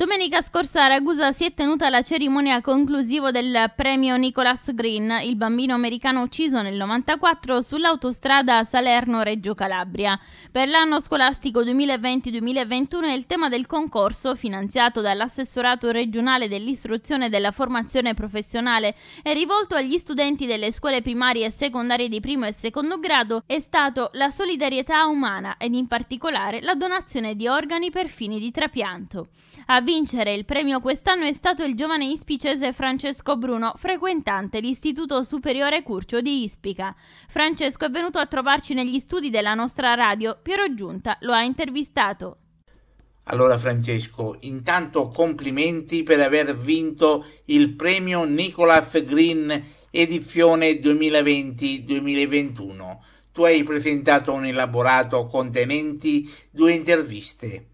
Domenica scorsa a Ragusa si è tenuta la cerimonia conclusiva del premio Nicholas Green, il bambino americano ucciso nel 1994 sull'autostrada Salerno-Reggio Calabria. Per l'anno scolastico 2020-2021 il tema del concorso, finanziato dall'assessorato regionale dell'istruzione e della formazione professionale e rivolto agli studenti delle scuole primarie e secondarie di primo e secondo grado, è stato la solidarietà umana ed in particolare la donazione di organi per fini di trapianto. A vincere il premio quest'anno è stato il giovane ispicese Francesco Bruno, frequentante l'Istituto Superiore Curcio di Ispica. Francesco è venuto a trovarci negli studi della nostra radio, Piero Giunta lo ha intervistato. Allora Francesco, intanto complimenti per aver vinto il premio Nicolaf Green edizione 2020-2021. Tu hai presentato un elaborato contenenti due interviste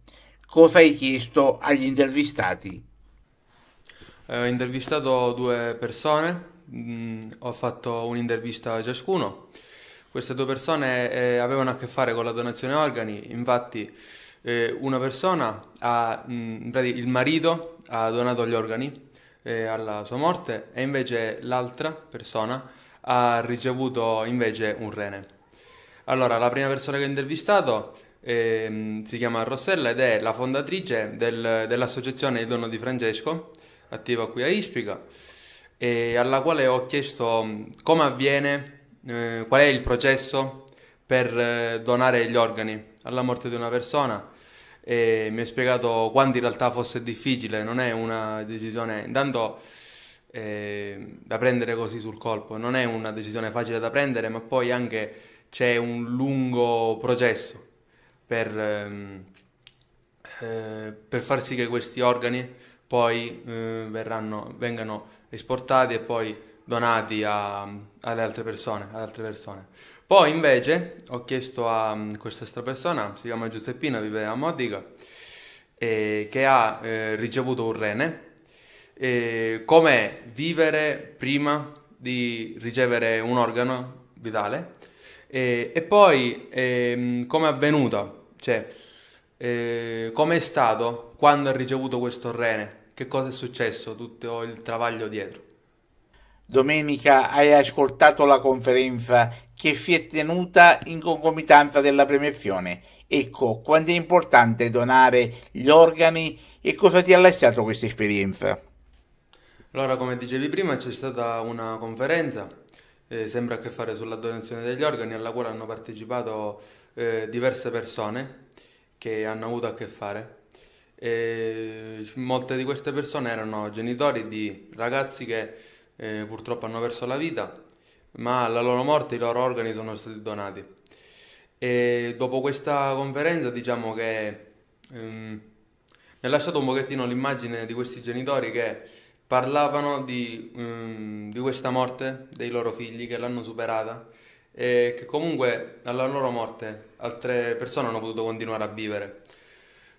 cosa hai chiesto agli intervistati? Eh, ho intervistato due persone, mh, mm, ho fatto un'intervista a ciascuno. Queste due persone eh, avevano a che fare con la donazione organi, infatti eh, una persona, ha, mh, mm, il marito ha donato gli organi eh, alla sua morte e invece l'altra persona ha ricevuto invece un rene. Allora, la prima persona che ho intervistato ehm, si chiama Rossella ed è la fondatrice del, dell'associazione Il Dono di Francesco, attiva qui a Ispica, e alla quale ho chiesto mm, come avviene, eh, qual è il processo per eh, donare gli organi alla morte di una persona e mi ha spiegato quanto in realtà fosse difficile, non è una decisione intanto eh, da prendere così sul colpo, non è una decisione facile da prendere, ma poi anche c'è un lungo processo per, ehm, eh, per far sì che questi organi poi eh, verranno, vengano esportati e poi donati a, alle altre persone, ad altre persone. Poi invece ho chiesto a mm, questa altra persona, si chiama Giuseppina, vive a Modica, eh, che ha eh, ricevuto un rene, eh, com'è vivere prima di ricevere un organo vitale e, e poi ehm, come è avvenuta? Cioè, eh, come è stato quando ha ricevuto questo rene? Che cosa è successo? Tutto il travaglio dietro. Domenica hai ascoltato la conferenza che si è tenuta in concomitanza della premiazione. Ecco quanto è importante donare gli organi e cosa ti ha lasciato questa esperienza. Allora, come dicevi prima, c'è stata una conferenza eh, sembra a che fare sulla donazione degli organi, alla quale hanno partecipato eh, diverse persone che hanno avuto a che fare. E molte di queste persone erano genitori di ragazzi che eh, purtroppo hanno perso la vita, ma alla loro morte i loro organi sono stati donati. E dopo questa conferenza diciamo che ehm, mi ha lasciato un pochettino l'immagine di questi genitori che parlavano di, um, di, questa morte dei loro figli che l'hanno superata e che comunque alla loro morte altre persone hanno potuto continuare a vivere.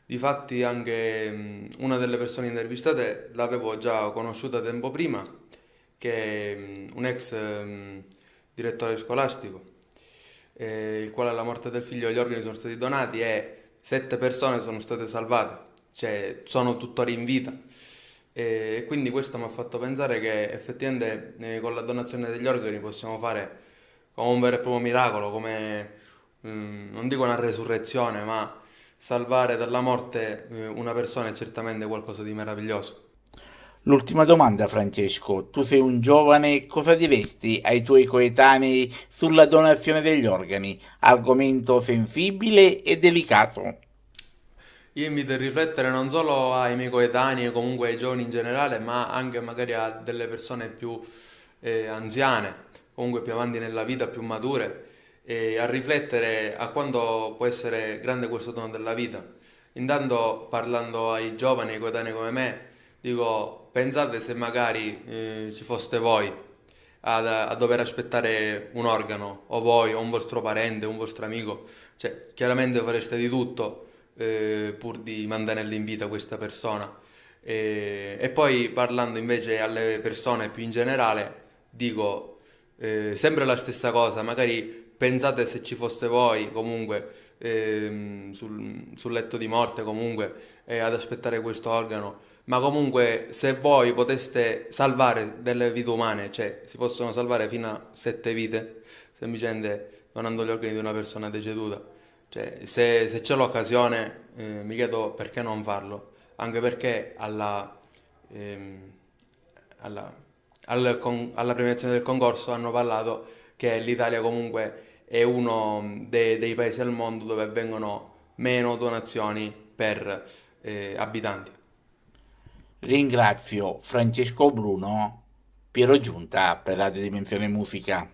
Difatti anche um, una delle persone intervistate l'avevo già conosciuta tempo prima, che è um, un ex direttore scolastico, eh, il quale alla morte del figlio gli organi sono stati donati e sette persone sono state salvate, cioè sono tuttora in vita. E quindi questo mi ha fatto pensare che effettivamente eh, con la donazione degli organi possiamo fare come un vero e proprio miracolo, come mh, mm, non dico una resurrezione, ma salvare dalla morte eh, una persona è certamente qualcosa di meraviglioso. L'ultima domanda, Francesco. Tu sei un giovane, cosa diresti ai tuoi coetanei sulla donazione degli organi? Argomento sensibile e delicato. Io invito a riflettere non solo ai miei coetanei, comunque ai giovani in generale, ma anche magari a delle persone più eh, anziane, comunque più avanti nella vita, più mature, e a riflettere a quanto può essere grande questo dono della vita. Intanto parlando ai giovani, ai coetanei come me, dico pensate se magari eh, ci foste voi a, a, dover aspettare un organo, o voi, o un vostro parente, un vostro amico, cioè chiaramente fareste di tutto eh, pur di mantenerla in vita questa persona. E, e, poi parlando invece alle persone più in generale, dico eh, sempre la stessa cosa, magari pensate se ci foste voi comunque ehm, sul, sul, letto di morte comunque eh, ad aspettare questo organo, ma comunque se voi poteste salvare delle vite umane, cioè si possono salvare fino a sette vite semplicemente donando gli organi di una persona deceduta. Cioè, se, se c'è l'occasione, eh, mi chiedo perché non farlo, anche perché alla, ehm, alla, al con, alla premiazione del concorso hanno parlato che l'Italia comunque è uno mm, de, dei paesi al mondo dove avvengono meno donazioni per eh, abitanti. Ringrazio Francesco Bruno, Piero Giunta per Radio Dimensione Musica.